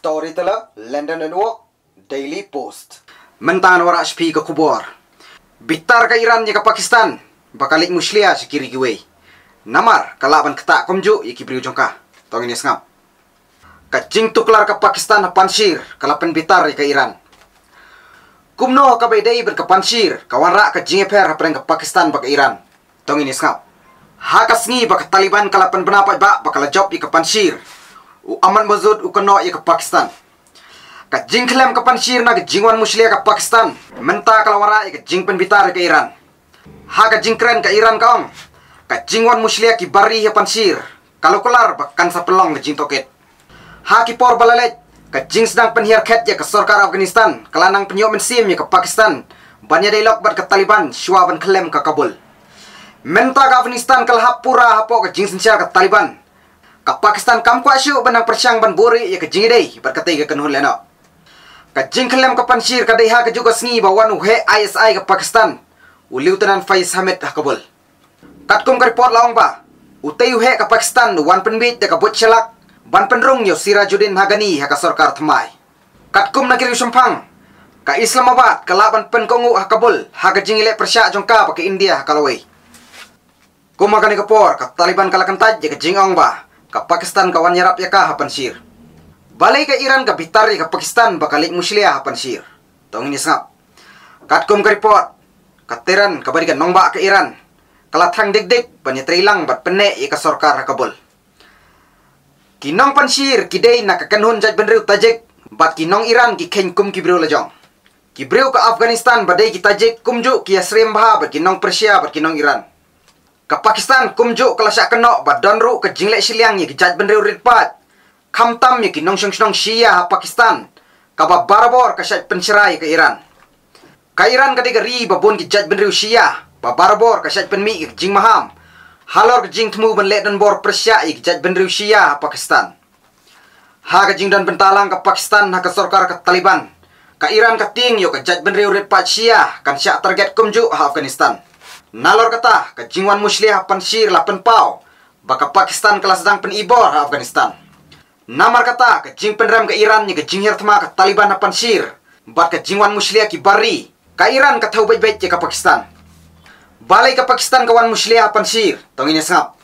storyteller London and Walk Daily Post. Mentan orang HP ke kubur. Bitar ke Iran ya ke Pakistan. Bakalik Musliah sekiri kiwi. Namar kalaban ketak komju ya kibri ujongka. Tong ini sengap. Kacing tu kelar ke Pakistan pansir kalapan bitar ya ke Iran. Kumno ke bedai berkepansir kawan rak ke jingeper hapren ke Pakistan ke Iran. Tong ini sengap. ni bak Taliban kalapan benapa bak bakal job ya pansir. u aman bazut u kano ya ke Pakistan ka klem ka panshir na ka jingwan muslia ka Pakistan menta kalawara ya ka jingpen bitar ka Iran ha ka kren ka Iran ka ong ka jingwan ki bari panshir kalau kelar bahkan sapelong ka jing toket ha ki por balalek ka jing sedang penhiar ket ya ke sorkar Afghanistan kelanang penyok mensim ya ke Pakistan banya dialog bat Taliban syuaban klem ka Kabul menta ka Afghanistan pura hapo ka jing sensyar ka Taliban ka Pakistan kam kwa shu bana persyang ban buri ya ka jingidei berkata ka kanhul leno ka jingklem ka panshir ka deha ka juga sngi bawan uhe ISI ka Pakistan u lieutenant Faiz Hamid hakabul katkum ka report laong ba utai uhe ka Pakistan wan penbit ya ka celak ban penrung yo Sirajuddin Hagani ya ka Sorkar thmai katkum na kiri shumphang ka Islamabad ka laban penkongu hakabul ha ka jingile persya jongka pa India ka Kumakani kapor, ka Taliban kalakantaj, ke jingong ba, ka Pakistan kawan nyerap ya ka hapan sir. Balai ka Iran ka bitar ka Pakistan bakalik musliah hapan sir. Tong ini sengap. Katkom ka report. Kateran ka nongba ka Iran. dik dikdik panitrilang bat pene ya ka sorkar kabul. Kinong pansir kidei nakakanhun jad benriu tajik bat kinong Iran ki kenkum kibriu lajong. Kibriu ka Afghanistan badai ki tajik kumju ki asrem bha bat kinong Persia bat kinong Iran ke Pakistan kumju kelasya kenok badan ru ke jinglek siliang ye kijat benre urit pat kamtam ye ki nongshong shong shia ha Pakistan ka barabor ka syat pencerai ke Iran ka Iran ka ri babun kejat benre shia ba barabor ka syat penmi ke jing maham halor ke jing temu ben let dan bor persya ye kijat benre shia ha Pakistan ha ke jing dan bentalang ke Pakistan ha ke sorkar ke Taliban ka Iran ka ting yo kejat jat pat shia kan syak target kumju ha Afghanistan Nalor kata kejingwan musliha pensir lapen pau, baka Pakistan kelas sedang penibor Afghanistan. Namar kata kejing penrem ke Iran ni kejing ke Taliban na pensir bat kejingwan musliha ki bari ka Iran ka tau baik-baik ke Pakistan. Balai ke Pakistan kawan musliha pensir tong ini sengap.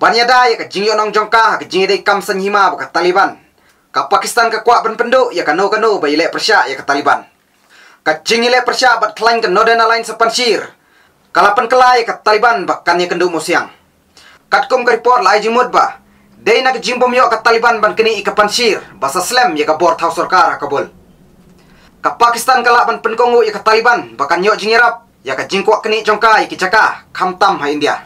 Banyada ya kejing yonong jongka kam ide kamsan hima baka Taliban. Ka Pakistan ka kuat ben penduk ya kanu kanu bayi lek persya ya ke Taliban. Kejing ile persya bat klang ke Northern Alliance pensir kalapan kelai kat Taliban ba kannya kendu musiang. Katkom ke report lai jimut ba. Dei nak jimbom yo kat Taliban ban kini ikapan sir basa slam ya ka bor thau sarkar kabul. Ka Pakistan kalapan ban penkongu ya ka Taliban bahkan yo jingirap ya ka jingkwa kini jongkai ki caka kamtam ha India.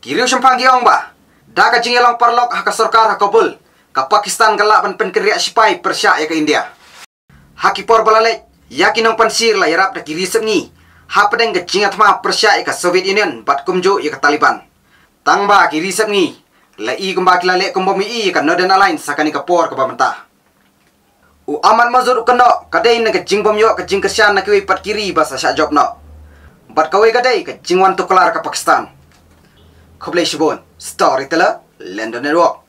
Kiriu sempang giong ba. Da ka jingelong parlok ha ka sarkar ha kabul. Ka Pakistan kalapan ban penkriya sipai persya ya ka India. Hakipor balalek yakinong pansir la yarap da kiri ngi hapedeng ke jingat ma persya ika Soviet Union bat kumjo ika Taliban. tangba ba ki risep ngi, le i kumba kila le kumbomi i ika Northern Alliance sakani ke por ke pemerintah. U aman mazur keno kadai na ke jingbom yo ke jing kersyaan na kiwi pat kiri basa syak job no. Bat kawe kadai ke tu kelar ke Pakistan. Kublai Shibun, Storyteller, London Network.